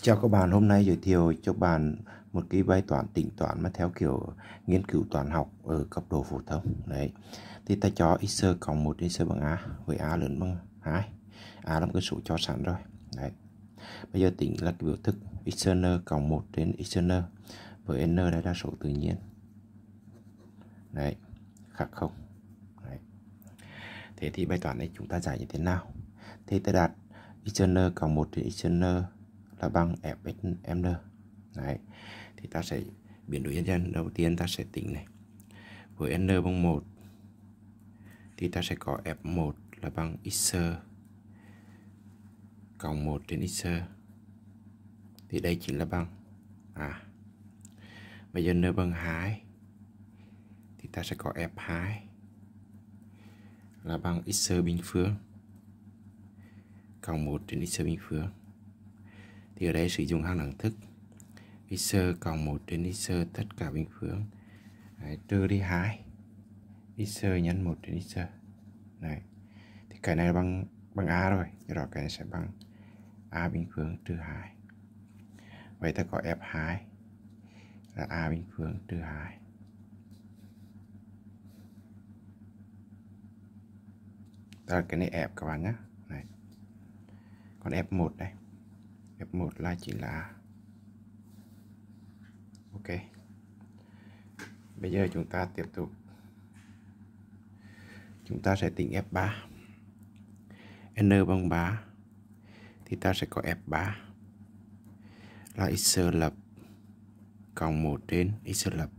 Chào các bạn, hôm nay giới thiệu cho bạn một cái bài toán tính toán mà theo kiểu nghiên cứu toán học ở cấp độ phổ thông. Đấy. Thì ta cho x cộng 1 x bằng a với a lớn bằng 2. a là một cái số cho sẵn rồi. Đấy. Bây giờ tính là cái biểu thức xn cộng 1 đến xn với n đây là số tự nhiên. Đấy, khác không. Đấy. Thế thì bài toán này chúng ta giải như thế nào? Thì ta đặt xn cộng 1 đến xn là bằng fxmn đấy thì ta sẽ biến đổi nhân dân đầu tiên ta sẽ tính này với n bằng 1 thì ta sẽ có f1 là bằng x cộng 1 trên x thì đây chính là bằng à bây giờ n bằng 2 thì ta sẽ có f2 là bằng x bình phương cộng 1 trên x bình phương thì ở đây sử dụng hang đẳng thức x cộng 1 trên x tất cả bình phương Đấy, trừ đi 2 x nhân 1 trên x này thì cái này bằng bằng a rồi do đó cái này sẽ bằng a bình phương trừ 2 vậy ta có f2 là a bình phương trừ 2 ta cái này f các bạn nhé này còn f1 đây F1 là chỉ là ok bây giờ chúng ta tiếp tục chúng ta sẽ tính F3 n bằng 3 thì ta sẽ có F3 là x lập cộng 1 trên x lập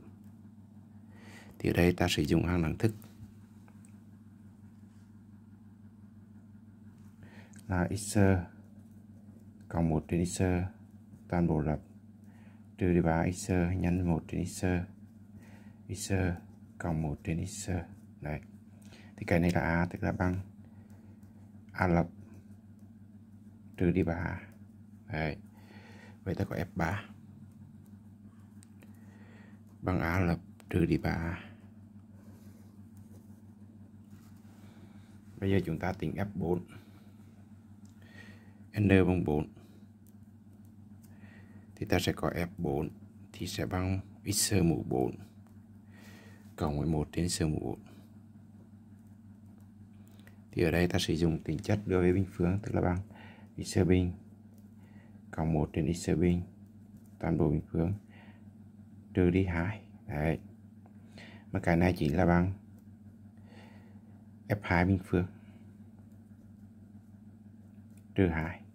thì ở đây ta sử dụng hàng đẳng thức là x cộng 1 trên x toàn bộ lập trừ đi 3 x nhân 1 trên x x cộng 1 trên x đấy thì cái này là a tức là bằng a lập trừ đi 3 đấy vậy ta có f3 bằng a lập trừ đi 3 bây giờ chúng ta tính f4 n bằng 4 thì ta sẽ có F4 thì sẽ bằng x sơ mũ 4 cộng với 1 trên sơ mũ 4 thì ở đây ta sử dụng tính chất đưa về bình phương tức là bằng x sơ bình cộng 1 trên x sơ bình toàn bộ bình phương trừ đi 2 đấy mà cái này chỉ là bằng f2 bình phương trừ 2